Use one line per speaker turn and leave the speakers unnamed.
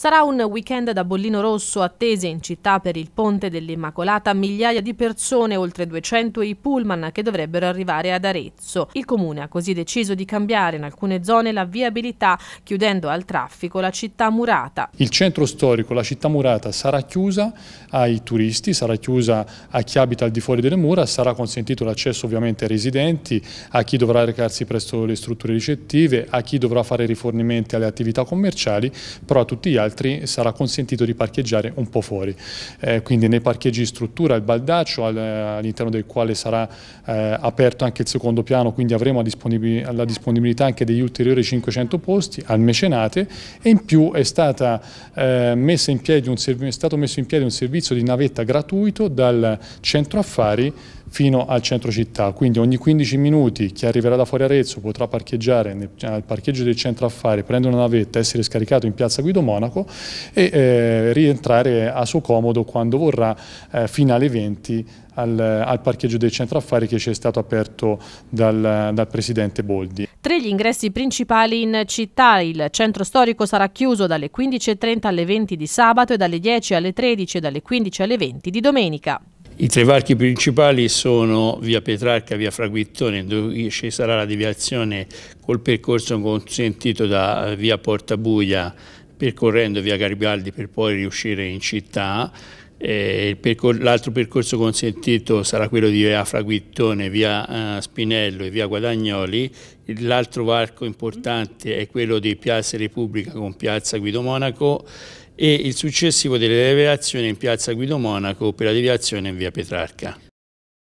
Sarà un weekend da bollino rosso attese in città per il Ponte dell'Immacolata migliaia di persone, oltre 200 i pullman che dovrebbero arrivare ad Arezzo. Il comune ha così deciso di cambiare in alcune zone la viabilità, chiudendo al traffico la città murata.
Il centro storico, la città murata, sarà chiusa ai turisti, sarà chiusa a chi abita al di fuori delle mura, sarà consentito l'accesso ovviamente ai residenti, a chi dovrà recarsi presso le strutture ricettive, a chi dovrà fare rifornimenti alle attività commerciali, però a tutti gli altri altri sarà consentito di parcheggiare un po' fuori. Eh, quindi nei parcheggi di struttura, il baldaccio all'interno del quale sarà eh, aperto anche il secondo piano, quindi avremo la disponibilità anche degli ulteriori 500 posti al mecenate e in più è, stata, eh, messa in piedi un, è stato messo in piedi un servizio di navetta gratuito dal centro affari fino al centro città, quindi ogni 15 minuti chi arriverà da fuori Arezzo potrà parcheggiare nel, eh, al parcheggio del centro affari, prendere una navetta, essere scaricato in piazza Guido Monaco e eh, rientrare a suo comodo quando vorrà eh, fino alle 20 al, al, parcheggio del centro affari che ci è stato aperto dal, dal presidente Boldi.
Tre gli ingressi principali in città, il centro storico sarà chiuso dalle 15.30 alle 20 di sabato e dalle 10 alle 13 e dalle 15 alle 20 di domenica.
I tre varchi principali sono via Petrarca, via Fraguittone, dove ci sarà la deviazione col percorso consentito da eh, via Portabuia percorrendo via Garibaldi per poi riuscire in città l'altro percorso consentito sarà quello di via Fraguittone, via eh, Spinello e via Guadagnoli. L'altro varco importante è quello di Piazza Repubblica con Piazza Guido Monaco e il successivo delle deviazioni in Piazza Guido Monaco per la deviazione in via Petrarca.